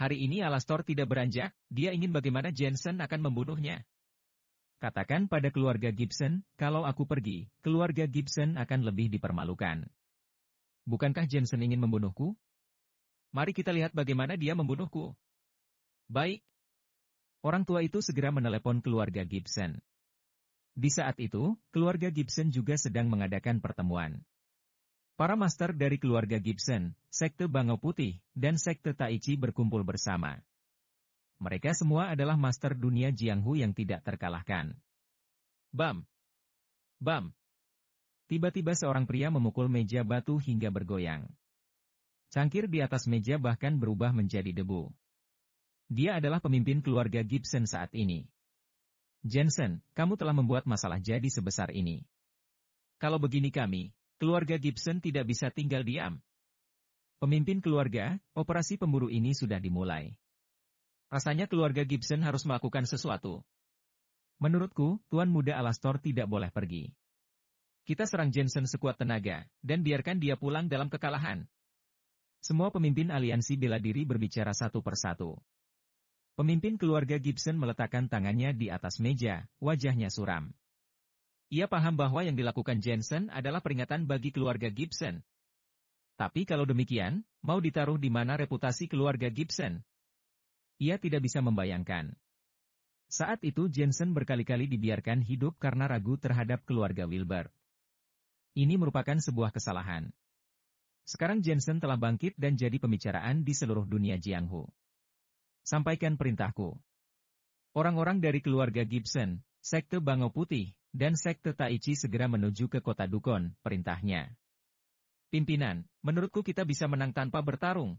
Hari ini Alastor tidak beranjak, dia ingin bagaimana Jensen akan membunuhnya. Katakan pada keluarga Gibson, kalau aku pergi, keluarga Gibson akan lebih dipermalukan. Bukankah Jensen ingin membunuhku? Mari kita lihat bagaimana dia membunuhku. Baik. Orang tua itu segera menelepon keluarga Gibson. Di saat itu, keluarga Gibson juga sedang mengadakan pertemuan. Para master dari keluarga Gibson, Sekte Bangau Putih, dan Sekte Taichi berkumpul bersama. Mereka semua adalah master dunia Jianghu yang tidak terkalahkan. Bam! Bam! Tiba-tiba seorang pria memukul meja batu hingga bergoyang. Cangkir di atas meja bahkan berubah menjadi debu. Dia adalah pemimpin keluarga Gibson saat ini. Jensen, kamu telah membuat masalah jadi sebesar ini. Kalau begini kami, keluarga Gibson tidak bisa tinggal diam. Pemimpin keluarga, operasi pemburu ini sudah dimulai. Rasanya keluarga Gibson harus melakukan sesuatu. Menurutku, Tuan Muda Alastor tidak boleh pergi. Kita serang Jensen sekuat tenaga, dan biarkan dia pulang dalam kekalahan. Semua pemimpin aliansi bela diri berbicara satu persatu. Pemimpin keluarga Gibson meletakkan tangannya di atas meja, wajahnya suram. Ia paham bahwa yang dilakukan Jensen adalah peringatan bagi keluarga Gibson. Tapi kalau demikian, mau ditaruh di mana reputasi keluarga Gibson? Ia tidak bisa membayangkan. Saat itu Jensen berkali-kali dibiarkan hidup karena ragu terhadap keluarga Wilbur. Ini merupakan sebuah kesalahan. Sekarang Jensen telah bangkit dan jadi pembicaraan di seluruh dunia Jianghu. Sampaikan perintahku. Orang-orang dari keluarga Gibson, Sekte Bangau Putih, dan Sekte Taichi segera menuju ke kota Dukon, perintahnya. Pimpinan, menurutku kita bisa menang tanpa bertarung.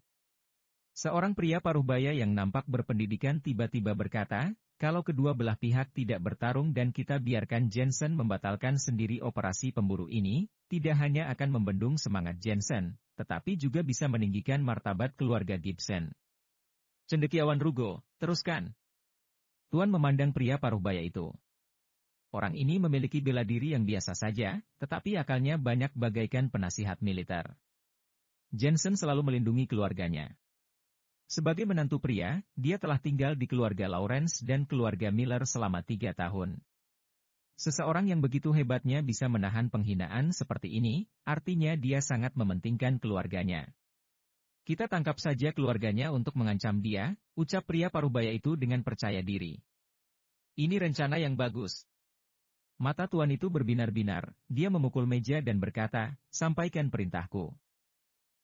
Seorang pria paruh baya yang nampak berpendidikan tiba-tiba berkata, kalau kedua belah pihak tidak bertarung dan kita biarkan Jensen membatalkan sendiri operasi pemburu ini, tidak hanya akan membendung semangat Jensen, tetapi juga bisa meninggikan martabat keluarga Gibson. Cendekiawan Rugo, teruskan. Tuan memandang pria paruh baya itu. Orang ini memiliki bela diri yang biasa saja, tetapi akalnya banyak bagaikan penasihat militer. Jensen selalu melindungi keluarganya. Sebagai menantu pria, dia telah tinggal di keluarga Lawrence dan keluarga Miller selama tiga tahun. Seseorang yang begitu hebatnya bisa menahan penghinaan seperti ini, artinya dia sangat mementingkan keluarganya. Kita tangkap saja keluarganya untuk mengancam dia, ucap pria parubaya itu dengan percaya diri. Ini rencana yang bagus, Mata tuan itu berbinar-binar, dia memukul meja dan berkata, sampaikan perintahku.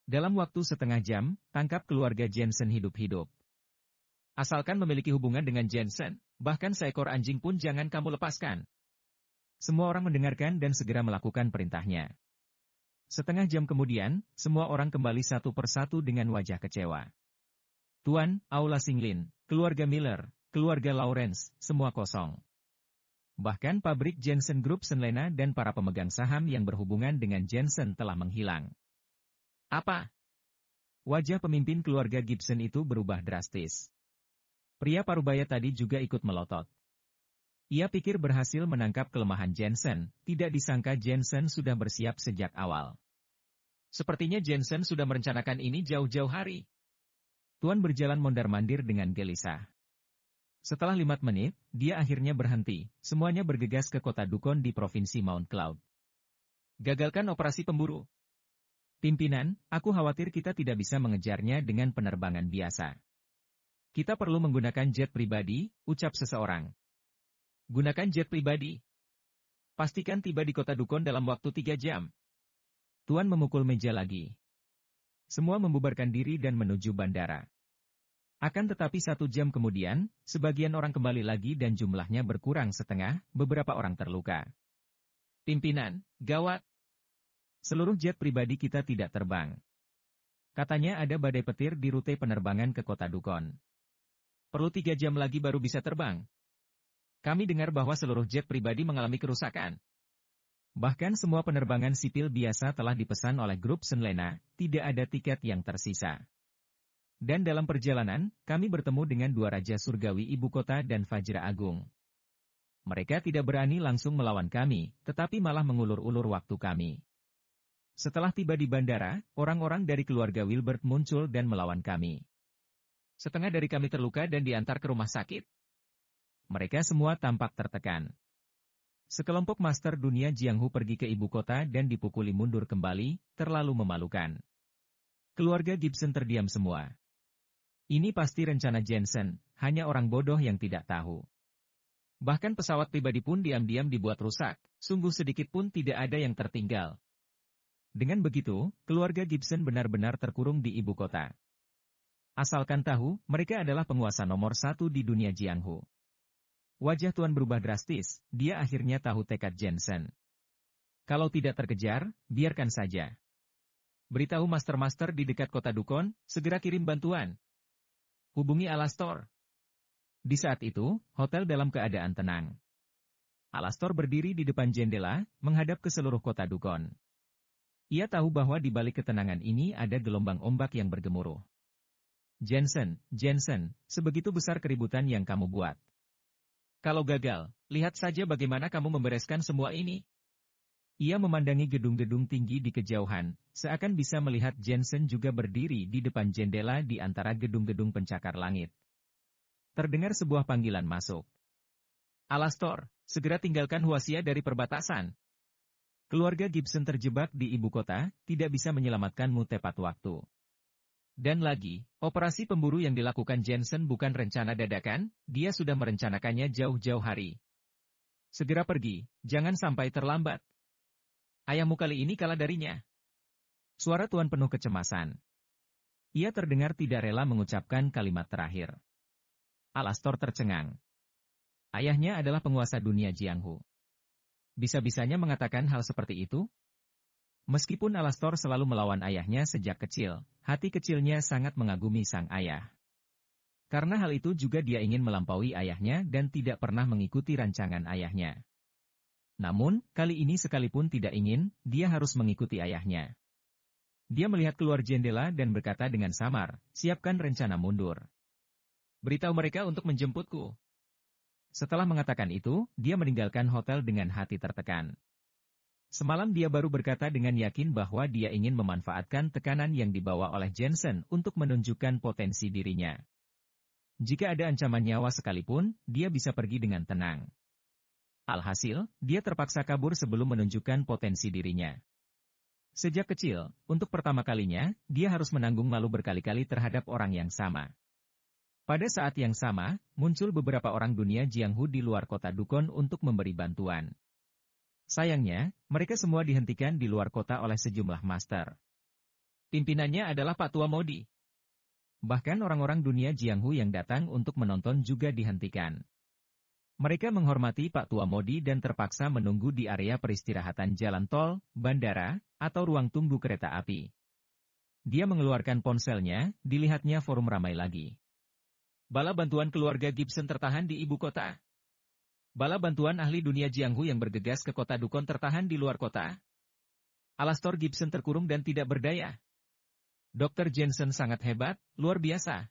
Dalam waktu setengah jam, tangkap keluarga Jensen hidup-hidup. Asalkan memiliki hubungan dengan Jensen, bahkan seekor anjing pun jangan kamu lepaskan. Semua orang mendengarkan dan segera melakukan perintahnya. Setengah jam kemudian, semua orang kembali satu persatu dengan wajah kecewa. Tuan, Aula Singlin, keluarga Miller, keluarga Lawrence, semua kosong. Bahkan pabrik Jensen Group Senlena dan para pemegang saham yang berhubungan dengan Jensen telah menghilang. Apa? Wajah pemimpin keluarga Gibson itu berubah drastis. Pria parubaya tadi juga ikut melotot. Ia pikir berhasil menangkap kelemahan Jensen, tidak disangka Jensen sudah bersiap sejak awal. Sepertinya Jensen sudah merencanakan ini jauh-jauh hari. Tuan berjalan mondar-mandir dengan gelisah. Setelah lima menit, dia akhirnya berhenti. Semuanya bergegas ke kota Dukon di Provinsi Mount Cloud. Gagalkan operasi pemburu. Pimpinan, aku khawatir kita tidak bisa mengejarnya dengan penerbangan biasa. Kita perlu menggunakan jet pribadi, ucap seseorang. Gunakan jet pribadi. Pastikan tiba di kota Dukon dalam waktu tiga jam. Tuan memukul meja lagi. Semua membubarkan diri dan menuju bandara. Akan tetapi satu jam kemudian, sebagian orang kembali lagi dan jumlahnya berkurang setengah, beberapa orang terluka. Pimpinan, gawat. Seluruh jet pribadi kita tidak terbang. Katanya ada badai petir di rute penerbangan ke kota Dukon. Perlu tiga jam lagi baru bisa terbang. Kami dengar bahwa seluruh jet pribadi mengalami kerusakan. Bahkan semua penerbangan sipil biasa telah dipesan oleh grup Senlena, tidak ada tiket yang tersisa. Dan dalam perjalanan, kami bertemu dengan dua raja surgawi ibu kota dan Fajra Agung. Mereka tidak berani langsung melawan kami, tetapi malah mengulur-ulur waktu kami. Setelah tiba di bandara, orang-orang dari keluarga Wilbert muncul dan melawan kami. Setengah dari kami terluka dan diantar ke rumah sakit. Mereka semua tampak tertekan. Sekelompok master dunia Jianghu pergi ke ibu kota dan dipukuli mundur kembali, terlalu memalukan. Keluarga Gibson terdiam semua. Ini pasti rencana Jensen, hanya orang bodoh yang tidak tahu. Bahkan pesawat pribadi pun diam-diam dibuat rusak, sungguh sedikit pun tidak ada yang tertinggal. Dengan begitu, keluarga Gibson benar-benar terkurung di ibu kota. Asalkan tahu, mereka adalah penguasa nomor satu di dunia Jianghu. Wajah Tuan berubah drastis, dia akhirnya tahu tekad Jensen. Kalau tidak terkejar, biarkan saja. Beritahu master-master di dekat kota Dukon, segera kirim bantuan, Hubungi Alastor. Di saat itu, hotel dalam keadaan tenang. Alastor berdiri di depan jendela, menghadap ke seluruh kota Dugon. Ia tahu bahwa di balik ketenangan ini ada gelombang ombak yang bergemuruh. Jensen, Jensen, sebegitu besar keributan yang kamu buat. Kalau gagal, lihat saja bagaimana kamu membereskan semua ini. Ia memandangi gedung-gedung tinggi di kejauhan, Seakan bisa melihat Jensen juga berdiri di depan jendela di antara gedung-gedung pencakar langit. Terdengar sebuah panggilan masuk. Alastor, segera tinggalkan Huasia dari perbatasan. Keluarga Gibson terjebak di ibu kota, tidak bisa menyelamatkanmu tepat waktu. Dan lagi, operasi pemburu yang dilakukan Jensen bukan rencana dadakan, dia sudah merencanakannya jauh-jauh hari. Segera pergi, jangan sampai terlambat. Ayahmu kali ini kalah darinya. Suara Tuan penuh kecemasan. Ia terdengar tidak rela mengucapkan kalimat terakhir. Alastor tercengang. Ayahnya adalah penguasa dunia Jianghu. Bisa-bisanya mengatakan hal seperti itu? Meskipun Alastor selalu melawan ayahnya sejak kecil, hati kecilnya sangat mengagumi sang ayah. Karena hal itu juga dia ingin melampaui ayahnya dan tidak pernah mengikuti rancangan ayahnya. Namun, kali ini sekalipun tidak ingin, dia harus mengikuti ayahnya. Dia melihat keluar jendela dan berkata dengan samar, siapkan rencana mundur. Beritahu mereka untuk menjemputku. Setelah mengatakan itu, dia meninggalkan hotel dengan hati tertekan. Semalam dia baru berkata dengan yakin bahwa dia ingin memanfaatkan tekanan yang dibawa oleh Jensen untuk menunjukkan potensi dirinya. Jika ada ancaman nyawa sekalipun, dia bisa pergi dengan tenang. Alhasil, dia terpaksa kabur sebelum menunjukkan potensi dirinya. Sejak kecil, untuk pertama kalinya, dia harus menanggung malu berkali-kali terhadap orang yang sama. Pada saat yang sama, muncul beberapa orang dunia Jianghu di luar kota Dukon untuk memberi bantuan. Sayangnya, mereka semua dihentikan di luar kota oleh sejumlah master. Pimpinannya adalah Pak Tua Modi. Bahkan orang-orang dunia Jianghu yang datang untuk menonton juga dihentikan. Mereka menghormati Pak Tua Modi dan terpaksa menunggu di area peristirahatan jalan tol, bandara, atau ruang tunggu kereta api. Dia mengeluarkan ponselnya, dilihatnya forum ramai lagi. Bala bantuan keluarga Gibson tertahan di ibu kota. Bala bantuan ahli dunia Jianghu yang bergegas ke kota Dukon tertahan di luar kota. Alastor Gibson terkurung dan tidak berdaya. Dr. Jensen sangat hebat, luar biasa.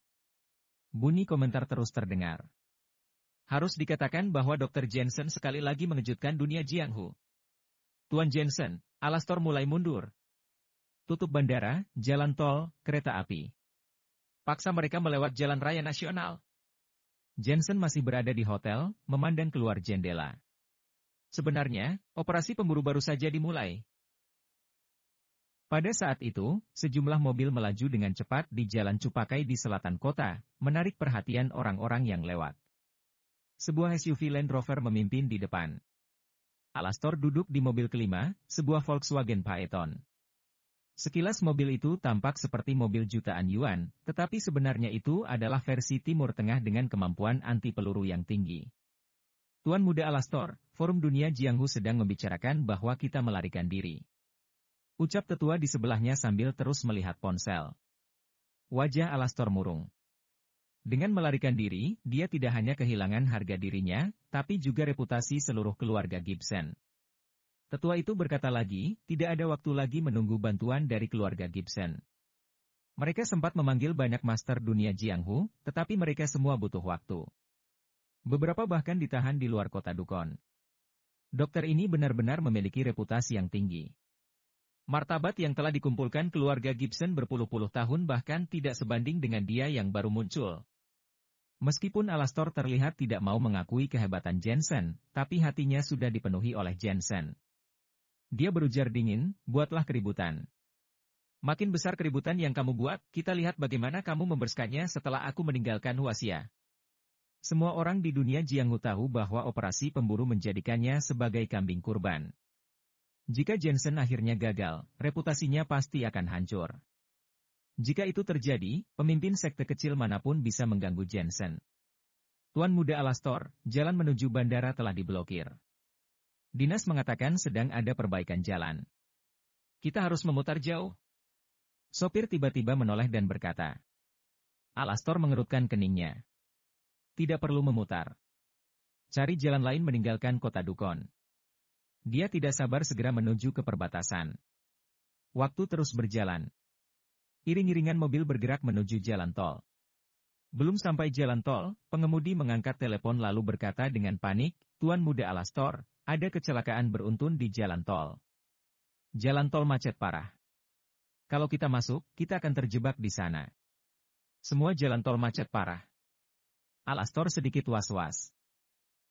Bunyi komentar terus terdengar. Harus dikatakan bahwa Dr. Jensen sekali lagi mengejutkan dunia Jianghu. Tuan Jensen, Alastor mulai mundur. Tutup bandara, jalan tol, kereta api. Paksa mereka melewat jalan raya nasional. Jensen masih berada di hotel, memandang keluar jendela. Sebenarnya, operasi pemburu baru saja dimulai, pada saat itu, sejumlah mobil melaju dengan cepat di jalan Cupakai di selatan kota, menarik perhatian orang-orang yang lewat. Sebuah SUV Land Rover memimpin di depan. Alastor duduk di mobil kelima, sebuah Volkswagen Phaeton. Sekilas mobil itu tampak seperti mobil jutaan yuan, tetapi sebenarnya itu adalah versi Timur Tengah dengan kemampuan anti peluru yang tinggi. Tuan Muda Alastor, Forum Dunia Jianghu sedang membicarakan bahwa kita melarikan diri. Ucap tetua di sebelahnya sambil terus melihat ponsel. Wajah Alastor murung. Dengan melarikan diri, dia tidak hanya kehilangan harga dirinya, tapi juga reputasi seluruh keluarga Gibson. Tetua itu berkata lagi, tidak ada waktu lagi menunggu bantuan dari keluarga Gibson. Mereka sempat memanggil banyak master dunia Jianghu, tetapi mereka semua butuh waktu. Beberapa bahkan ditahan di luar kota Dukon. Dokter ini benar-benar memiliki reputasi yang tinggi. Martabat yang telah dikumpulkan keluarga Gibson berpuluh-puluh tahun bahkan tidak sebanding dengan dia yang baru muncul. Meskipun Alastor terlihat tidak mau mengakui kehebatan Jensen, tapi hatinya sudah dipenuhi oleh Jensen. Dia berujar dingin, buatlah keributan. Makin besar keributan yang kamu buat, kita lihat bagaimana kamu membersihkannya setelah aku meninggalkan Huasia. Semua orang di dunia Jianghu tahu bahwa operasi pemburu menjadikannya sebagai kambing kurban. Jika Jensen akhirnya gagal, reputasinya pasti akan hancur. Jika itu terjadi, pemimpin sekte kecil manapun bisa mengganggu Jensen. Tuan Muda Alastor, jalan menuju bandara telah diblokir. Dinas mengatakan sedang ada perbaikan jalan. Kita harus memutar jauh. Sopir tiba-tiba menoleh dan berkata. Alastor mengerutkan keningnya. Tidak perlu memutar. Cari jalan lain meninggalkan kota Dukon. Dia tidak sabar segera menuju ke perbatasan. Waktu terus berjalan. Iring-iringan mobil bergerak menuju jalan tol. Belum sampai jalan tol, pengemudi mengangkat telepon lalu berkata dengan panik, Tuan Muda Alastor, ada kecelakaan beruntun di jalan tol. Jalan tol macet parah. Kalau kita masuk, kita akan terjebak di sana. Semua jalan tol macet parah. Alastor sedikit was-was.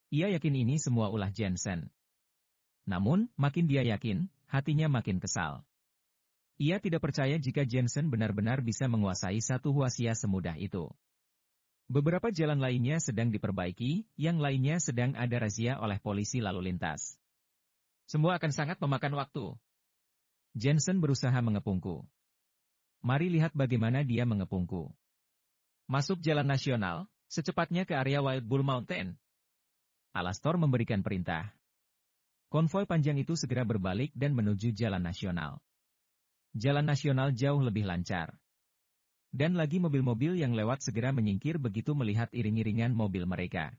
Ia yakin ini semua ulah Jensen. Namun, makin dia yakin, hatinya makin kesal. Ia tidak percaya jika Jensen benar-benar bisa menguasai satu Huasia semudah itu. Beberapa jalan lainnya sedang diperbaiki, yang lainnya sedang ada razia oleh polisi lalu lintas. Semua akan sangat memakan waktu. Jensen berusaha mengepungku. Mari lihat bagaimana dia mengepungku. Masuk jalan nasional, secepatnya ke area Wild Bull Mountain. Alastor memberikan perintah, Konvoi panjang itu segera berbalik dan menuju jalan nasional. Jalan nasional jauh lebih lancar. Dan lagi mobil-mobil yang lewat segera menyingkir begitu melihat iring-iringan mobil mereka.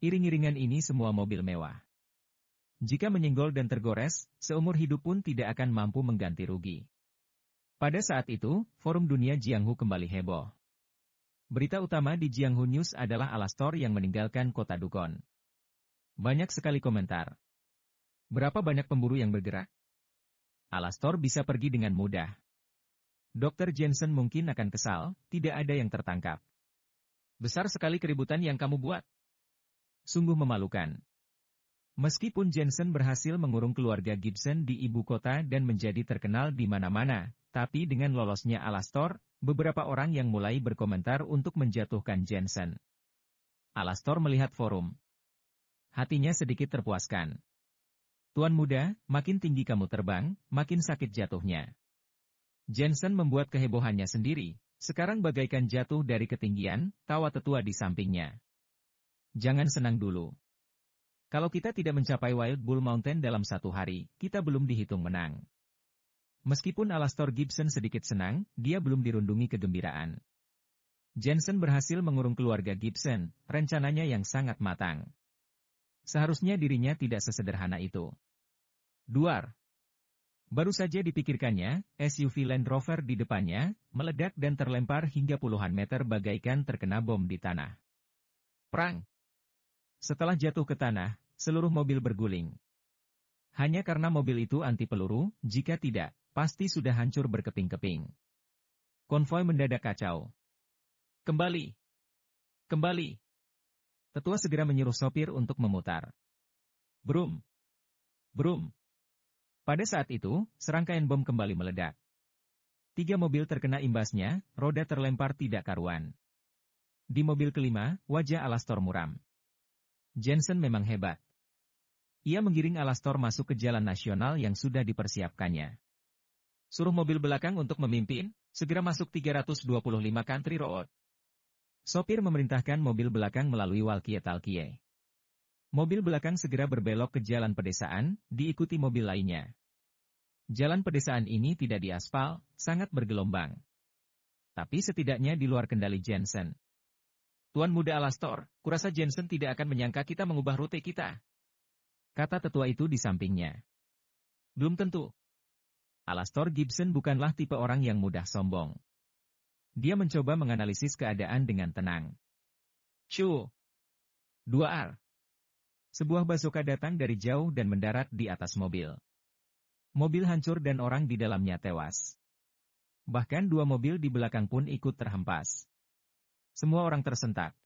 Iring-iringan ini semua mobil mewah. Jika menyenggol dan tergores, seumur hidup pun tidak akan mampu mengganti rugi. Pada saat itu, Forum Dunia Jianghu kembali heboh. Berita utama di Jianghu News adalah Alastor yang meninggalkan kota Dukon. Banyak sekali komentar, Berapa banyak pemburu yang bergerak? Alastor bisa pergi dengan mudah. Dokter Jensen mungkin akan kesal, tidak ada yang tertangkap. Besar sekali keributan yang kamu buat. Sungguh memalukan. Meskipun Jensen berhasil mengurung keluarga Gibson di ibu kota dan menjadi terkenal di mana-mana, tapi dengan lolosnya Alastor, beberapa orang yang mulai berkomentar untuk menjatuhkan Jensen. Alastor melihat forum. Hatinya sedikit terpuaskan. Tuan muda, makin tinggi kamu terbang, makin sakit jatuhnya. Jensen membuat kehebohannya sendiri, sekarang bagaikan jatuh dari ketinggian, tawa tetua di sampingnya. Jangan senang dulu. Kalau kita tidak mencapai Wild Bull Mountain dalam satu hari, kita belum dihitung menang. Meskipun Alastor Gibson sedikit senang, dia belum dirundungi kegembiraan. Jensen berhasil mengurung keluarga Gibson, rencananya yang sangat matang. Seharusnya dirinya tidak sesederhana itu. Duar. Baru saja dipikirkannya, SUV Land Rover di depannya, meledak dan terlempar hingga puluhan meter bagaikan terkena bom di tanah. Perang. Setelah jatuh ke tanah, seluruh mobil berguling. Hanya karena mobil itu anti peluru, jika tidak, pasti sudah hancur berkeping-keping. Konvoi mendadak kacau. Kembali. Kembali. Tetua segera menyuruh sopir untuk memutar. Brum. Brum. Pada saat itu, serangkaian bom kembali meledak. Tiga mobil terkena imbasnya, roda terlempar tidak karuan. Di mobil kelima, wajah Alastor muram. Jensen memang hebat. Ia menggiring Alastor masuk ke jalan nasional yang sudah dipersiapkannya. Suruh mobil belakang untuk memimpin, segera masuk 325 Country Road. Sopir memerintahkan mobil belakang melalui walkie-talkie. Mobil belakang segera berbelok ke jalan pedesaan, diikuti mobil lainnya. Jalan pedesaan ini tidak diaspal, sangat bergelombang. Tapi setidaknya di luar kendali Jensen. Tuan muda Alastor, kurasa Jensen tidak akan menyangka kita mengubah rute kita. Kata tetua itu di sampingnya. Belum tentu. Alastor Gibson bukanlah tipe orang yang mudah sombong. Dia mencoba menganalisis keadaan dengan tenang. Chu. 2R. Sebuah basoka datang dari jauh dan mendarat di atas mobil. Mobil hancur dan orang di dalamnya tewas. Bahkan dua mobil di belakang pun ikut terhempas. Semua orang tersentak.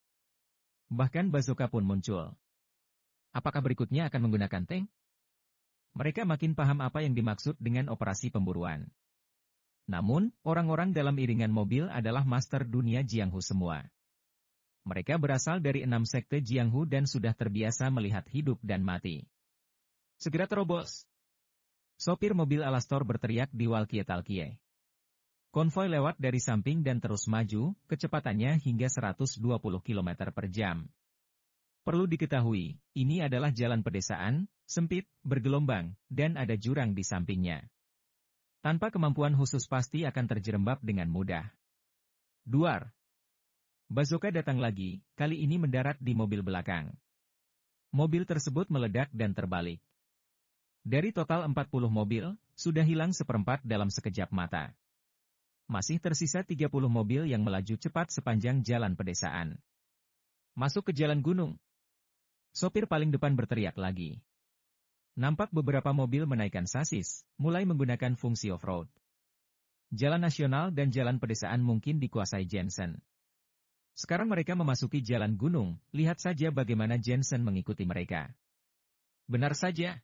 Bahkan basoka pun muncul. Apakah berikutnya akan menggunakan tank? Mereka makin paham apa yang dimaksud dengan operasi pemburuan. Namun, orang-orang dalam iringan mobil adalah master dunia Jianghu semua. Mereka berasal dari enam sekte Jianghu dan sudah terbiasa melihat hidup dan mati. Segera terobos. Sopir mobil Alastor berteriak di walkie-talkie. Konvoi lewat dari samping dan terus maju, kecepatannya hingga 120 km per jam. Perlu diketahui, ini adalah jalan pedesaan, sempit, bergelombang, dan ada jurang di sampingnya. Tanpa kemampuan khusus pasti akan terjerembab dengan mudah. Duar, Bazooka datang lagi, kali ini mendarat di mobil belakang. Mobil tersebut meledak dan terbalik. Dari total 40 mobil, sudah hilang seperempat dalam sekejap mata. Masih tersisa 30 mobil yang melaju cepat sepanjang jalan pedesaan. Masuk ke jalan gunung. Sopir paling depan berteriak lagi. Nampak beberapa mobil menaikkan sasis, mulai menggunakan fungsi off-road. Jalan nasional dan jalan pedesaan mungkin dikuasai Jensen. Sekarang mereka memasuki jalan gunung, lihat saja bagaimana Jensen mengikuti mereka. Benar saja.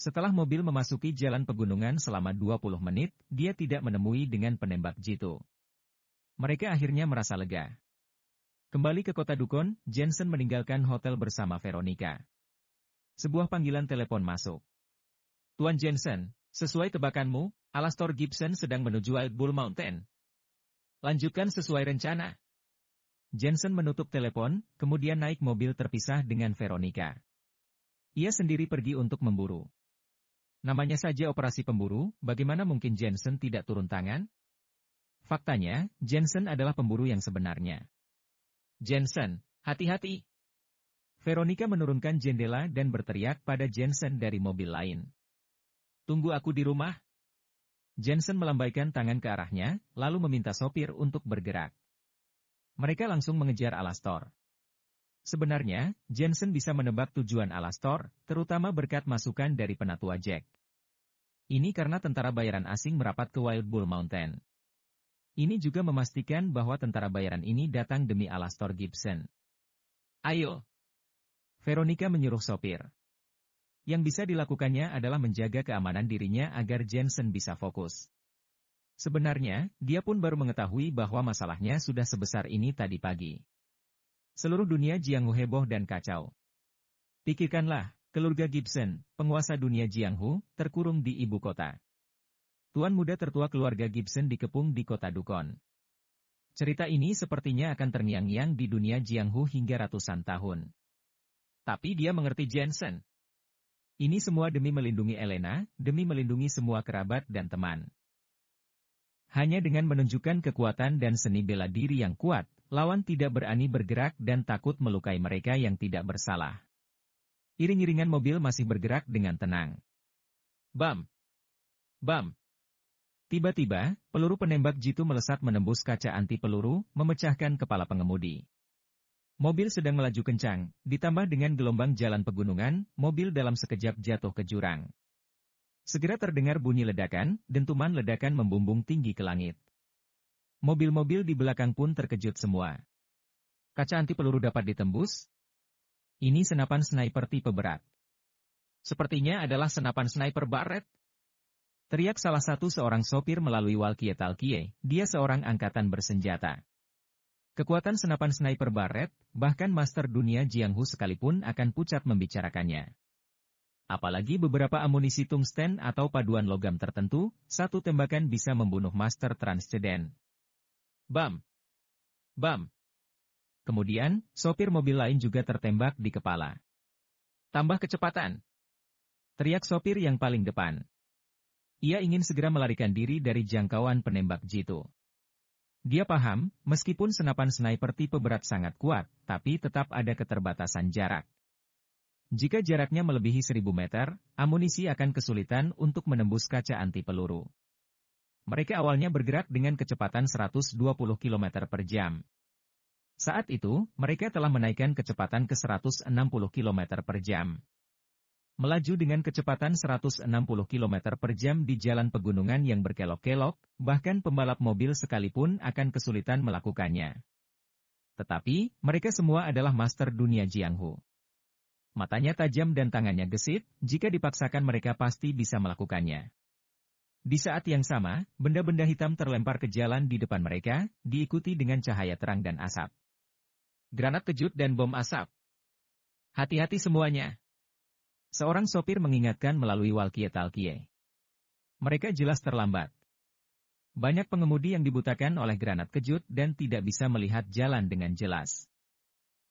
Setelah mobil memasuki jalan pegunungan selama 20 menit, dia tidak menemui dengan penembak jitu. Mereka akhirnya merasa lega. Kembali ke kota dukon, Jensen meninggalkan hotel bersama Veronica. Sebuah panggilan telepon masuk. Tuan Jensen, sesuai tebakanmu, Alastor Gibson sedang menuju Wild Bull Mountain. Lanjutkan sesuai rencana. Jensen menutup telepon, kemudian naik mobil terpisah dengan Veronica. Ia sendiri pergi untuk memburu. Namanya saja operasi pemburu, bagaimana mungkin Jensen tidak turun tangan? Faktanya, Jensen adalah pemburu yang sebenarnya. Jensen, hati-hati! Veronica menurunkan jendela dan berteriak pada Jensen dari mobil lain. Tunggu aku di rumah? Jensen melambaikan tangan ke arahnya, lalu meminta sopir untuk bergerak mereka langsung mengejar Alastor. Sebenarnya, Jensen bisa menebak tujuan Alastor, terutama berkat masukan dari penatua Jack. Ini karena tentara bayaran asing merapat ke Wild Bull Mountain. Ini juga memastikan bahwa tentara bayaran ini datang demi Alastor Gibson. Ayo! Veronica menyuruh sopir. Yang bisa dilakukannya adalah menjaga keamanan dirinya agar Jensen bisa fokus. Sebenarnya, dia pun baru mengetahui bahwa masalahnya sudah sebesar ini tadi pagi. Seluruh dunia Jianghu heboh dan kacau. Pikirkanlah, keluarga Gibson, penguasa dunia Jianghu, terkurung di ibu kota. Tuan muda tertua keluarga Gibson dikepung di kota Dukon. Cerita ini sepertinya akan terngiang-ngiang di dunia Jianghu hingga ratusan tahun. Tapi dia mengerti Jensen. Ini semua demi melindungi Elena, demi melindungi semua kerabat dan teman. Hanya dengan menunjukkan kekuatan dan seni bela diri yang kuat, lawan tidak berani bergerak dan takut melukai mereka yang tidak bersalah. Iring-iringan mobil masih bergerak dengan tenang. Bam! Bam! Tiba-tiba, peluru penembak jitu melesat menembus kaca anti peluru, memecahkan kepala pengemudi. Mobil sedang melaju kencang, ditambah dengan gelombang jalan pegunungan, mobil dalam sekejap jatuh ke jurang. Segera terdengar bunyi ledakan, dentuman ledakan membumbung tinggi ke langit. Mobil-mobil di belakang pun terkejut semua. Kaca anti peluru dapat ditembus? Ini senapan sniper tipe berat. Sepertinya adalah senapan sniper baret. Teriak salah satu seorang sopir melalui walkie-talkie, dia seorang angkatan bersenjata. Kekuatan senapan sniper baret, bahkan master dunia Jianghu sekalipun akan pucat membicarakannya. Apalagi beberapa amunisi tungsten atau paduan logam tertentu, satu tembakan bisa membunuh master transcendent. Bam! Bam! Kemudian, sopir mobil lain juga tertembak di kepala. Tambah kecepatan! Teriak sopir yang paling depan. Ia ingin segera melarikan diri dari jangkauan penembak jitu. Dia paham, meskipun senapan sniper tipe berat sangat kuat, tapi tetap ada keterbatasan jarak. Jika jaraknya melebihi 1000 meter, amunisi akan kesulitan untuk menembus kaca anti peluru. Mereka awalnya bergerak dengan kecepatan 120 km per jam. Saat itu, mereka telah menaikkan kecepatan ke 160 km per jam. Melaju dengan kecepatan 160 km per jam di jalan pegunungan yang berkelok-kelok, bahkan pembalap mobil sekalipun akan kesulitan melakukannya. Tetapi, mereka semua adalah master dunia Jianghu. Matanya tajam dan tangannya gesit, jika dipaksakan mereka pasti bisa melakukannya. Di saat yang sama, benda-benda hitam terlempar ke jalan di depan mereka, diikuti dengan cahaya terang dan asap. Granat kejut dan bom asap. Hati-hati semuanya. Seorang sopir mengingatkan melalui walkie-talkie. Mereka jelas terlambat. Banyak pengemudi yang dibutakan oleh granat kejut dan tidak bisa melihat jalan dengan jelas.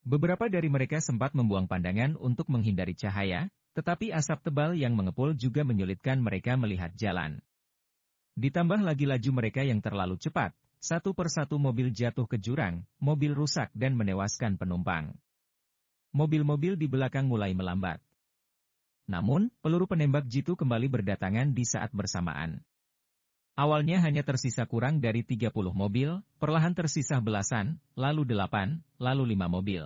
Beberapa dari mereka sempat membuang pandangan untuk menghindari cahaya, tetapi asap tebal yang mengepul juga menyulitkan mereka melihat jalan. Ditambah lagi laju mereka yang terlalu cepat, satu persatu mobil jatuh ke jurang, mobil rusak dan menewaskan penumpang. Mobil-mobil di belakang mulai melambat. Namun, peluru penembak jitu kembali berdatangan di saat bersamaan. Awalnya hanya tersisa kurang dari 30 mobil, perlahan tersisa belasan, lalu delapan, lalu lima mobil.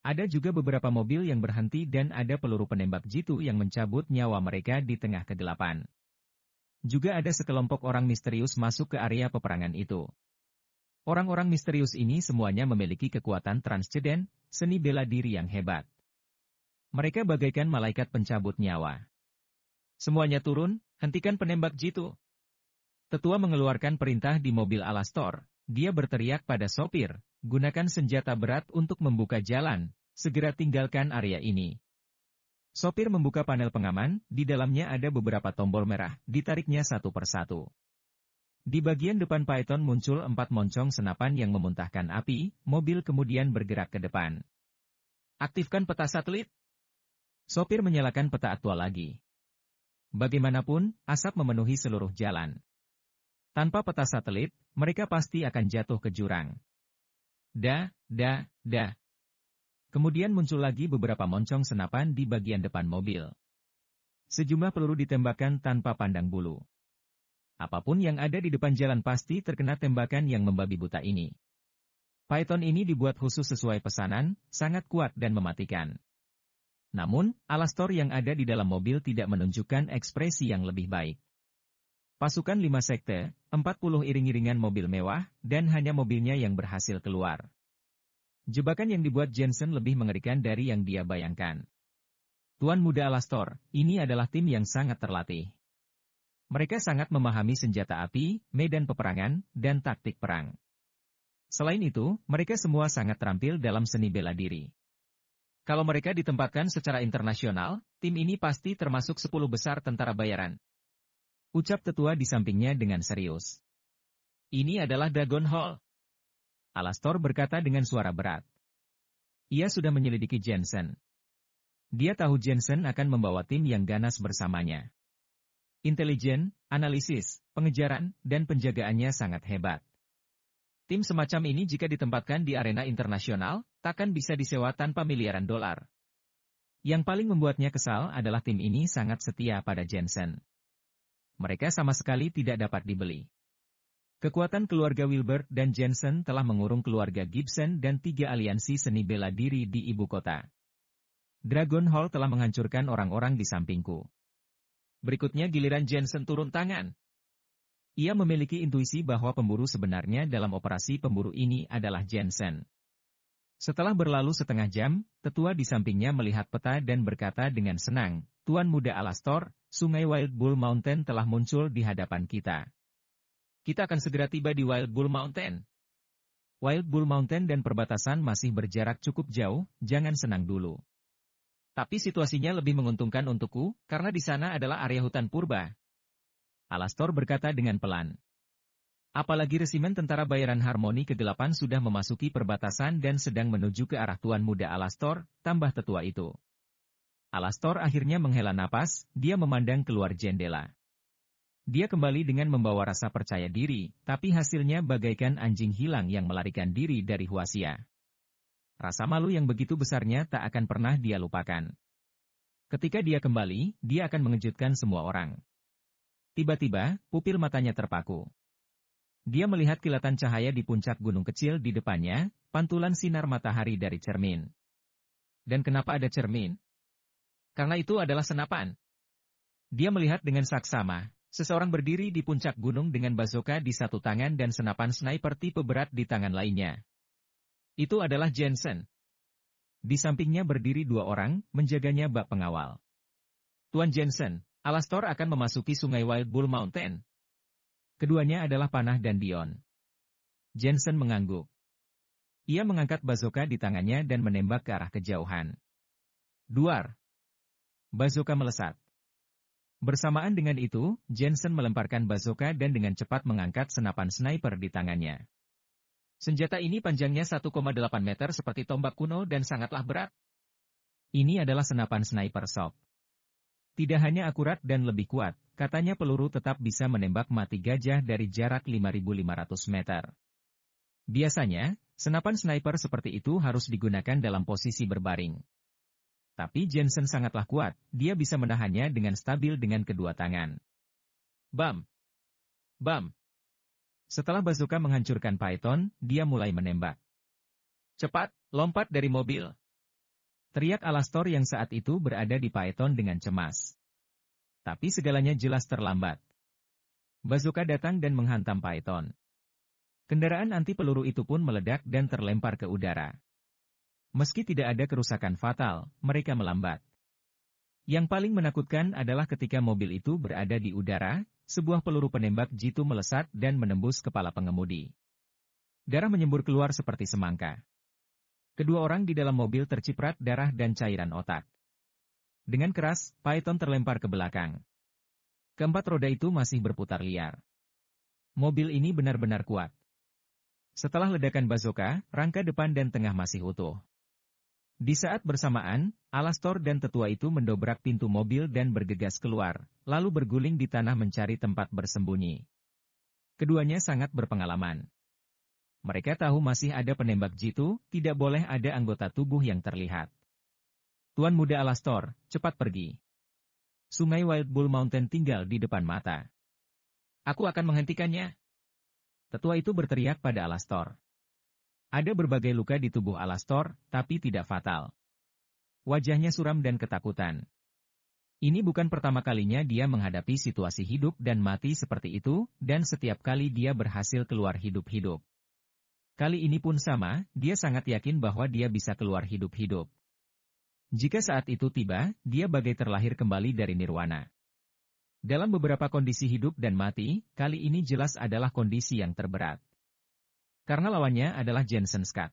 Ada juga beberapa mobil yang berhenti dan ada peluru penembak jitu yang mencabut nyawa mereka di tengah kegelapan. Juga ada sekelompok orang misterius masuk ke area peperangan itu. Orang-orang misterius ini semuanya memiliki kekuatan transceden, seni bela diri yang hebat. Mereka bagaikan malaikat pencabut nyawa. Semuanya turun, hentikan penembak jitu, Tetua mengeluarkan perintah di mobil Alastor. Dia berteriak pada sopir, gunakan senjata berat untuk membuka jalan, segera tinggalkan area ini. Sopir membuka panel pengaman, di dalamnya ada beberapa tombol merah, ditariknya satu persatu. Di bagian depan Python muncul empat moncong senapan yang memuntahkan api, mobil kemudian bergerak ke depan. Aktifkan peta satelit. Sopir menyalakan peta aktual lagi. Bagaimanapun, asap memenuhi seluruh jalan. Tanpa peta satelit, mereka pasti akan jatuh ke jurang. Da, da, da. Kemudian muncul lagi beberapa moncong senapan di bagian depan mobil. Sejumlah peluru ditembakkan tanpa pandang bulu. Apapun yang ada di depan jalan pasti terkena tembakan yang membabi buta ini. Python ini dibuat khusus sesuai pesanan, sangat kuat dan mematikan. Namun, alastor yang ada di dalam mobil tidak menunjukkan ekspresi yang lebih baik. Pasukan 5 sekte, 40 iring-iringan mobil mewah, dan hanya mobilnya yang berhasil keluar. Jebakan yang dibuat Jensen lebih mengerikan dari yang dia bayangkan. Tuan Muda Alastor, ini adalah tim yang sangat terlatih. Mereka sangat memahami senjata api, medan peperangan, dan taktik perang. Selain itu, mereka semua sangat terampil dalam seni bela diri. Kalau mereka ditempatkan secara internasional, tim ini pasti termasuk 10 besar tentara bayaran, Ucap tetua di sampingnya dengan serius. Ini adalah Dragon Hall. Alastor berkata dengan suara berat. Ia sudah menyelidiki Jensen. Dia tahu Jensen akan membawa tim yang ganas bersamanya. Intelijen, analisis, pengejaran, dan penjagaannya sangat hebat. Tim semacam ini jika ditempatkan di arena internasional, takkan bisa disewa tanpa miliaran dolar. Yang paling membuatnya kesal adalah tim ini sangat setia pada Jensen mereka sama sekali tidak dapat dibeli. Kekuatan keluarga Wilbur dan Jensen telah mengurung keluarga Gibson dan tiga aliansi seni bela diri di ibu kota. Dragon Hall telah menghancurkan orang-orang di sampingku. Berikutnya giliran Jensen turun tangan. Ia memiliki intuisi bahwa pemburu sebenarnya dalam operasi pemburu ini adalah Jensen. Setelah berlalu setengah jam, tetua di sampingnya melihat peta dan berkata dengan senang, Tuan Muda Alastor, Sungai Wild Bull Mountain telah muncul di hadapan kita. Kita akan segera tiba di Wild Bull Mountain. Wild Bull Mountain dan perbatasan masih berjarak cukup jauh, jangan senang dulu. Tapi situasinya lebih menguntungkan untukku, karena di sana adalah area hutan purba. Alastor berkata dengan pelan. Apalagi resimen tentara bayaran harmoni ke-8 sudah memasuki perbatasan dan sedang menuju ke arah Tuan Muda Alastor, tambah tetua itu. Alastor akhirnya menghela napas, dia memandang keluar jendela. Dia kembali dengan membawa rasa percaya diri, tapi hasilnya bagaikan anjing hilang yang melarikan diri dari Huasia. Rasa malu yang begitu besarnya tak akan pernah dia lupakan. Ketika dia kembali, dia akan mengejutkan semua orang. Tiba-tiba, pupil matanya terpaku. Dia melihat kilatan cahaya di puncak gunung kecil di depannya, pantulan sinar matahari dari cermin. Dan kenapa ada cermin? karena itu adalah senapan. Dia melihat dengan saksama, seseorang berdiri di puncak gunung dengan bazoka di satu tangan dan senapan sniper tipe berat di tangan lainnya. Itu adalah Jensen. Di sampingnya berdiri dua orang, menjaganya bak pengawal. Tuan Jensen, Alastor akan memasuki sungai Wild Bull Mountain. Keduanya adalah Panah dan Dion. Jensen mengangguk. Ia mengangkat bazooka di tangannya dan menembak ke arah kejauhan. Duar, Bazooka melesat. Bersamaan dengan itu, Jensen melemparkan bazooka dan dengan cepat mengangkat senapan sniper di tangannya. Senjata ini panjangnya 1,8 meter seperti tombak kuno dan sangatlah berat. Ini adalah senapan sniper soft. Tidak hanya akurat dan lebih kuat, katanya peluru tetap bisa menembak mati gajah dari jarak 5.500 meter. Biasanya, senapan sniper seperti itu harus digunakan dalam posisi berbaring. Tapi Jensen sangatlah kuat, dia bisa menahannya dengan stabil dengan kedua tangan. Bam! Bam! Setelah bazooka menghancurkan Python, dia mulai menembak. Cepat, lompat dari mobil. Teriak Alastor yang saat itu berada di Python dengan cemas. Tapi segalanya jelas terlambat. Bazooka datang dan menghantam Python. Kendaraan anti peluru itu pun meledak dan terlempar ke udara. Meski tidak ada kerusakan fatal, mereka melambat. Yang paling menakutkan adalah ketika mobil itu berada di udara, sebuah peluru penembak jitu melesat dan menembus kepala pengemudi. Darah menyembur keluar seperti semangka. Kedua orang di dalam mobil terciprat darah dan cairan otak. Dengan keras, Python terlempar ke belakang. Keempat roda itu masih berputar liar. Mobil ini benar-benar kuat. Setelah ledakan Bazooka, rangka depan dan tengah masih utuh. Di saat bersamaan, Alastor dan tetua itu mendobrak pintu mobil dan bergegas keluar, lalu berguling di tanah mencari tempat bersembunyi. Keduanya sangat berpengalaman. Mereka tahu masih ada penembak jitu, tidak boleh ada anggota tubuh yang terlihat. Tuan muda Alastor, cepat pergi. Sungai Wild Bull Mountain tinggal di depan mata. Aku akan menghentikannya. Tetua itu berteriak pada Alastor. Ada berbagai luka di tubuh Alastor, tapi tidak fatal. Wajahnya suram dan ketakutan. Ini bukan pertama kalinya dia menghadapi situasi hidup dan mati seperti itu, dan setiap kali dia berhasil keluar hidup-hidup. Kali ini pun sama, dia sangat yakin bahwa dia bisa keluar hidup-hidup. Jika saat itu tiba, dia bagai terlahir kembali dari nirwana. Dalam beberapa kondisi hidup dan mati, kali ini jelas adalah kondisi yang terberat. Karena lawannya adalah Jensen Scott.